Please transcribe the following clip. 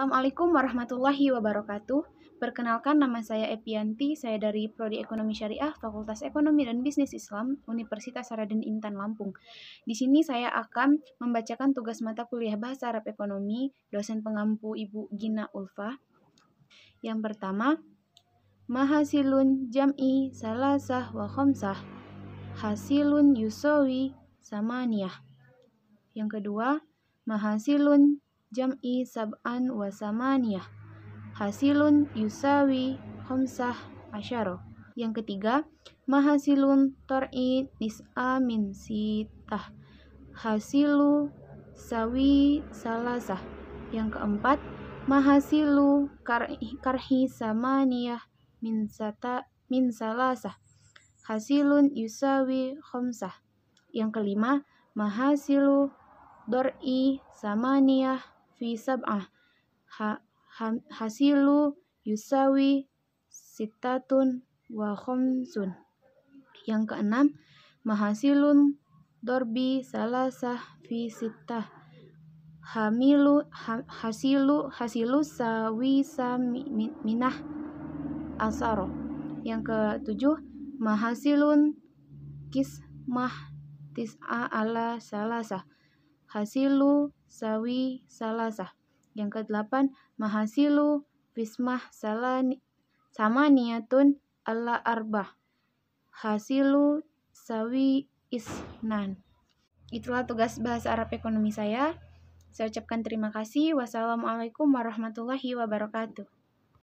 Assalamualaikum warahmatullahi wabarakatuh. Perkenalkan nama saya Epianti, saya dari Prodi Ekonomi Syariah, Fakultas Ekonomi dan Bisnis Islam, Universitas Saradin Intan Lampung. Di sini saya akan membacakan tugas mata kuliah Bahasa Arab Ekonomi dosen pengampu Ibu Gina Ulfa. Yang pertama, Mahasilun jam'i salasah wa khomsah. Hasilun yusawi samaniyah. Yang kedua, Mahasilun jam'i sab'an wa samaniyah. Hasilun yusawi khamsah asyaro. Yang ketiga, mahasilun tor'i nis'a min sitah. Hasilu sawi salasah. Yang keempat, mahasilu karhi, karhi samaniyah min sata min salasah. Hasilun yusawi khamsah. Yang kelima, mahasilu dor'i samaniyah fi sab'ah ha, ha, hasilu yusawi sitatun wa khomsun. Yang keenam, mahasilun dorbi salasah fi sitah hamilu ha, hasilu hasilu sawi minah asaro yang ketujuh mahasilun kismah tis'a ala salasah hasilu sawi salasah. Yang kedelapan, mahasilu bismah salani, sama niatun ala arba. Hasilu sawi isnan. Itulah tugas bahasa Arab ekonomi saya. Saya ucapkan terima kasih. Wassalamualaikum warahmatullahi wabarakatuh.